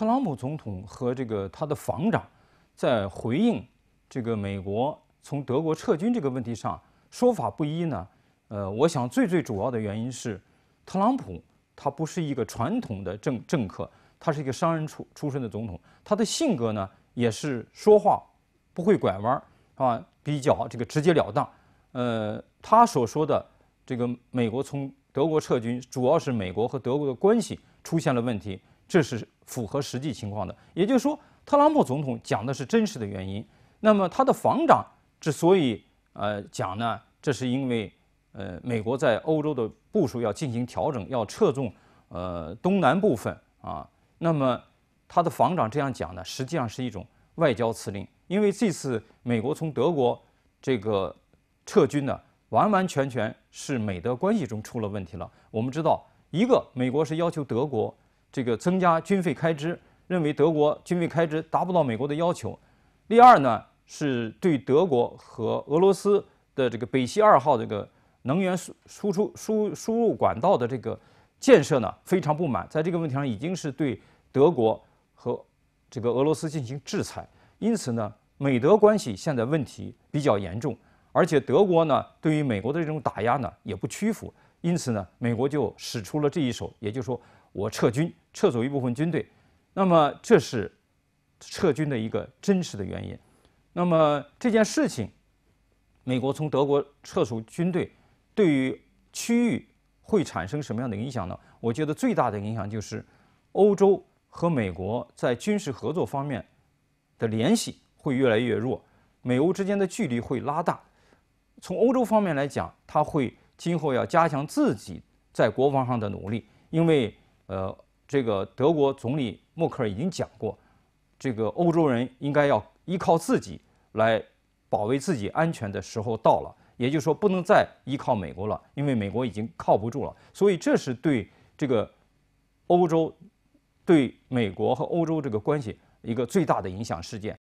特朗普总统和这个他的防长，在回应这个美国从德国撤军这个问题上说法不一呢。呃，我想最最主要的原因是，特朗普他不是一个传统的政政客，他是一个商人出出身的总统，他的性格呢也是说话不会拐弯儿，比较这个直截了当。呃，他所说的这个美国从德国撤军，主要是美国和德国的关系出现了问题。这是符合实际情况的，也就是说，特朗普总统讲的是真实的原因。那么他的防长之所以呃讲呢，这是因为呃美国在欧洲的部署要进行调整，要侧重呃东南部分啊。那么他的防长这样讲呢，实际上是一种外交辞令，因为这次美国从德国这个撤军呢，完完全全是美德关系中出了问题了。我们知道，一个美国是要求德国。这个增加军费开支，认为德国军费开支达不到美国的要求。第二呢，是对德国和俄罗斯的这个北溪二号这个能源输输出输输入管道的这个建设呢非常不满，在这个问题上已经是对德国和这个俄罗斯进行制裁。因此呢，美德关系现在问题比较严重，而且德国呢对于美国的这种打压呢也不屈服。因此呢，美国就使出了这一手，也就是说我撤军。撤走一部分军队，那么这是撤军的一个真实的原因。那么这件事情，美国从德国撤出军队，对于区域会产生什么样的影响呢？我觉得最大的影响就是，欧洲和美国在军事合作方面的联系会越来越弱，美欧之间的距离会拉大。从欧洲方面来讲，它会今后要加强自己在国防上的努力，因为呃。这个德国总理默克尔已经讲过，这个欧洲人应该要依靠自己来保卫自己安全的时候到了，也就是说不能再依靠美国了，因为美国已经靠不住了。所以这是对这个欧洲对美国和欧洲这个关系一个最大的影响事件。